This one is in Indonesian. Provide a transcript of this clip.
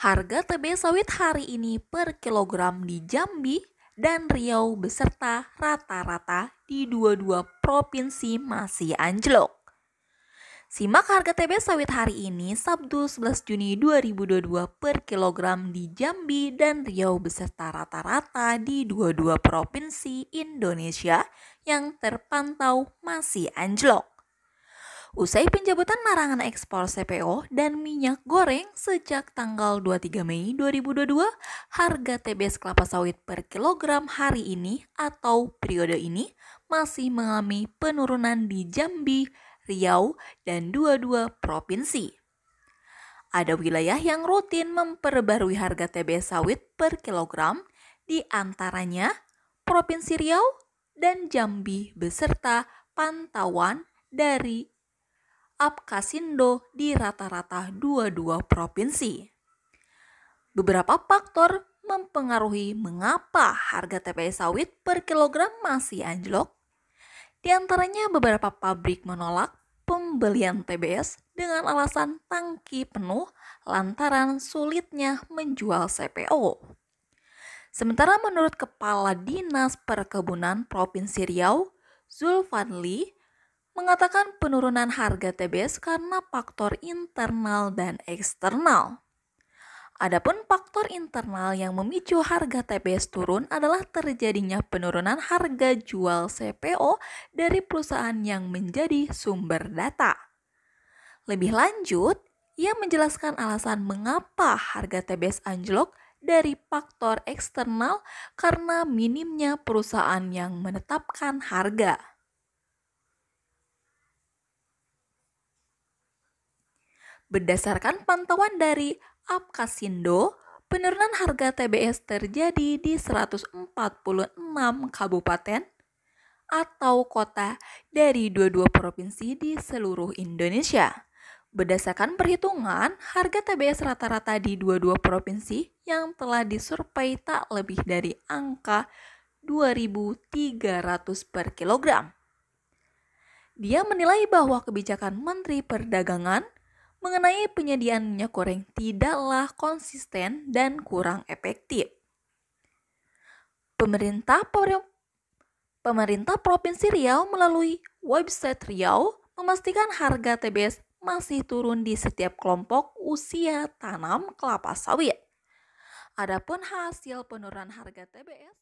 Harga TB sawit hari ini per kilogram di Jambi dan Riau beserta rata-rata di dua-dua provinsi masih anjlok. Simak harga TB sawit hari ini Sabtu 11 Juni 2022 per kilogram di Jambi dan Riau beserta rata-rata di dua-dua provinsi Indonesia yang terpantau masih anjlok usai pencabutan larangan ekspor CPO dan minyak goreng sejak tanggal 23 Mei 2022, harga TBS kelapa sawit per kilogram hari ini atau periode ini masih mengalami penurunan di Jambi, Riau, dan dua-dua provinsi. Ada wilayah yang rutin memperbarui harga TBS sawit per kilogram, di antaranya Provinsi Riau dan Jambi beserta pantauan dari Kasindo di rata-rata dua-dua provinsi. Beberapa faktor mempengaruhi mengapa harga TPI sawit per kilogram masih anjlok. Di antaranya beberapa pabrik menolak pembelian TBS dengan alasan tangki penuh lantaran sulitnya menjual CPO. Sementara menurut Kepala Dinas Perkebunan Provinsi Riau, Zulfanli, mengatakan penurunan harga TBS karena faktor internal dan eksternal. Adapun faktor internal yang memicu harga TBS turun adalah terjadinya penurunan harga jual CPO dari perusahaan yang menjadi sumber data. Lebih lanjut, ia menjelaskan alasan mengapa harga TBS anjlok dari faktor eksternal karena minimnya perusahaan yang menetapkan harga. Berdasarkan pantauan dari Apkasindo, penurunan harga TBS terjadi di 146 kabupaten atau kota dari 22 provinsi di seluruh Indonesia. Berdasarkan perhitungan, harga TBS rata-rata di 22 provinsi yang telah disurvei tak lebih dari angka 2.300 per kilogram. Dia menilai bahwa kebijakan Menteri Perdagangan – mengenai penyediaan minyak goreng tidaklah konsisten dan kurang efektif. Pemerintah Pemerintah Provinsi Riau melalui website Riau memastikan harga TBS masih turun di setiap kelompok usia tanam kelapa sawit. Adapun hasil penurunan harga TBS